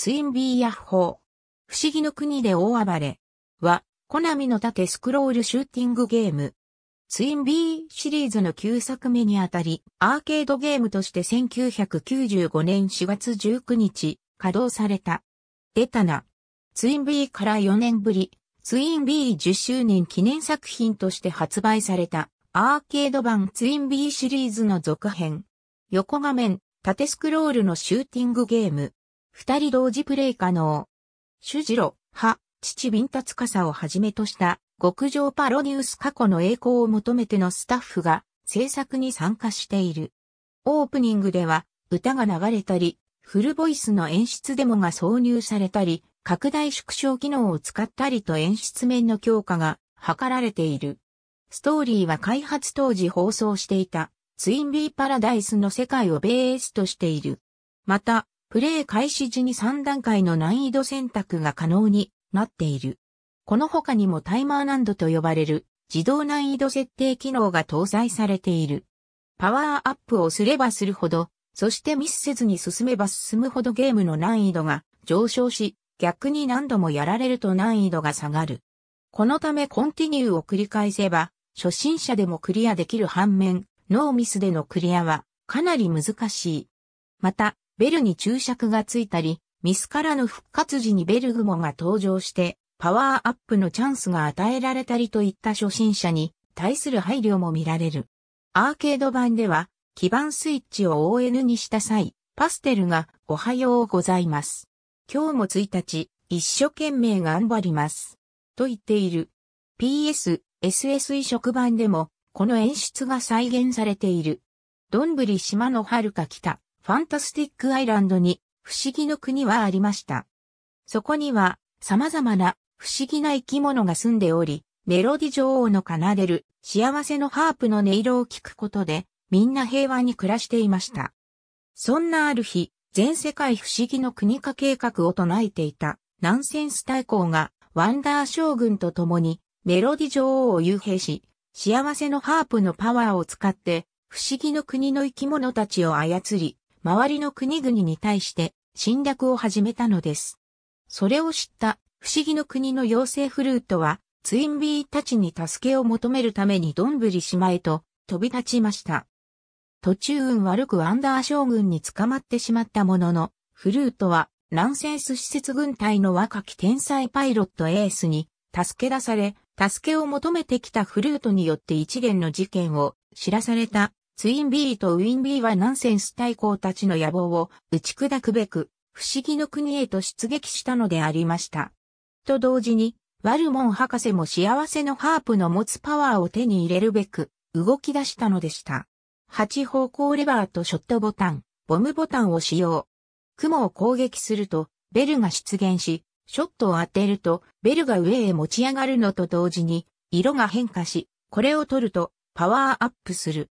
ツインビーヤッホー。不思議の国で大暴れ。は、コナミの縦スクロールシューティングゲーム。ツインビーシリーズの9作目にあたり、アーケードゲームとして1995年4月19日、稼働された。出たな。ツインビーから4年ぶり、ツインビー10周年記念作品として発売された、アーケード版ツインビーシリーズの続編。横画面、縦スクロールのシューティングゲーム。二人同時プレイ可能。主次郎、派、父ビンタツカサをはじめとした極上パロデュウス過去の栄光を求めてのスタッフが制作に参加している。オープニングでは歌が流れたり、フルボイスの演出デモが挿入されたり、拡大縮小機能を使ったりと演出面の強化が図られている。ストーリーは開発当時放送していたツインビーパラダイスの世界をベースとしている。また、プレイ開始時に3段階の難易度選択が可能になっている。この他にもタイマー難度と呼ばれる自動難易度設定機能が搭載されている。パワーアップをすればするほど、そしてミスせずに進めば進むほどゲームの難易度が上昇し、逆に何度もやられると難易度が下がる。このためコンティニューを繰り返せば、初心者でもクリアできる反面、ノーミスでのクリアはかなり難しい。また、ベルに注釈がついたり、ミスからの復活時にベルグモが登場して、パワーアップのチャンスが与えられたりといった初心者に対する配慮も見られる。アーケード版では、基盤スイッチを ON にした際、パステルがおはようございます。今日も1日、一生懸命頑張ります。と言っている。PS、SS 移植版でも、この演出が再現されている。どんぶり島の遥か来た。ファンタスティックアイランドに不思議の国はありました。そこには様々な不思議な生き物が住んでおり、メロディ女王の奏でる幸せのハープの音色を聞くことで、みんな平和に暮らしていました。そんなある日、全世界不思議の国化計画を唱えていたナンセンス大公がワンダー将軍と共にメロディ女王を幽閉し、幸せのハープのパワーを使って不思議の国の生き物たちを操り、周りの国々に対して侵略を始めたのです。それを知った不思議の国の妖精フルートはツインビーたちに助けを求めるためにどんぶり島へと飛び立ちました。途中運悪くアンダー将軍に捕まってしまったものの、フルートはナンセンス施設軍隊の若き天才パイロットエースに助け出され、助けを求めてきたフルートによって一連の事件を知らされたツインビーとウィンビーはナンセンス対抗たちの野望を打ち砕くべく、不思議の国へと出撃したのでありました。と同時に、ワルモン博士も幸せのハープの持つパワーを手に入れるべく、動き出したのでした。8方向レバーとショットボタン、ボムボタンを使用。雲を攻撃すると、ベルが出現し、ショットを当てると、ベルが上へ持ち上がるのと同時に、色が変化し、これを取ると、パワーアップする。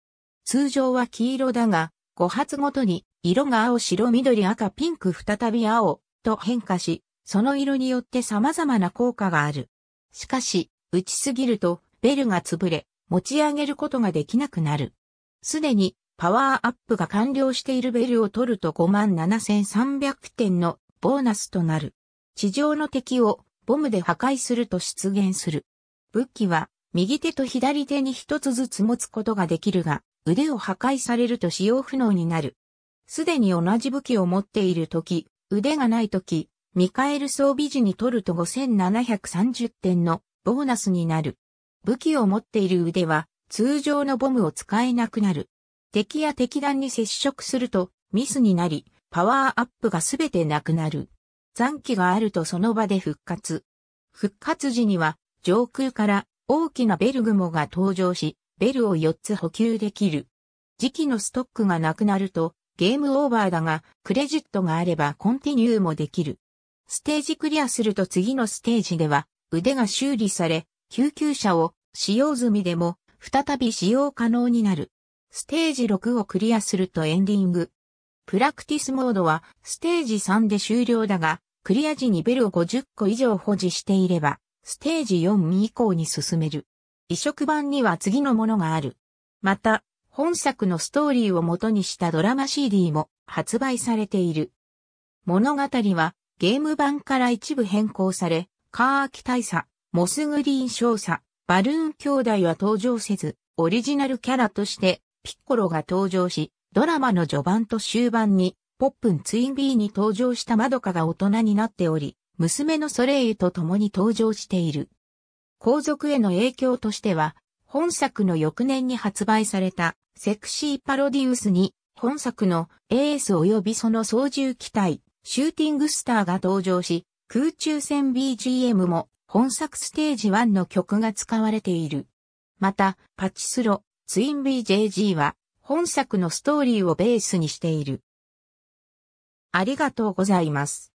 通常は黄色だが、5発ごとに色が青白緑赤ピンク再び青と変化し、その色によって様々な効果がある。しかし、打ちすぎるとベルが潰れ、持ち上げることができなくなる。すでにパワーアップが完了しているベルを取ると57,300点のボーナスとなる。地上の敵をボムで破壊すると出現する。武器は右手と左手に一つずつ持つことができるが、腕を破壊されると使用不能になる。すでに同じ武器を持っているとき、腕がないとき、ミカエル装備時に取ると5730点のボーナスになる。武器を持っている腕は通常のボムを使えなくなる。敵や敵弾に接触するとミスになり、パワーアップがすべてなくなる。残機があるとその場で復活。復活時には上空から大きなベルグモが登場し、ベルを4つ補給できる。時期のストックがなくなるとゲームオーバーだがクレジットがあればコンティニューもできる。ステージクリアすると次のステージでは腕が修理され救急車を使用済みでも再び使用可能になる。ステージ6をクリアするとエンディング。プラクティスモードはステージ3で終了だが、クリア時にベルを50個以上保持していれば、ステージ4以降に進める。移植版には次のものがある。また、本作のストーリーを元にしたドラマ CD も発売されている。物語はゲーム版から一部変更され、カーキ大佐、モスグリーン少佐、バルーン兄弟は登場せず、オリジナルキャラとしてピッコロが登場し、ドラマの序盤と終盤に、ポップンツインビーに登場したマドカが大人になっており、娘のソレイユと共に登場している。皇族への影響としては、本作の翌年に発売されたセクシーパロディウスに本作のエース及びその操縦機体シューティングスターが登場し空中戦 BGM も本作ステージ1の曲が使われている。またパチスロツイン BJG は本作のストーリーをベースにしている。ありがとうございます。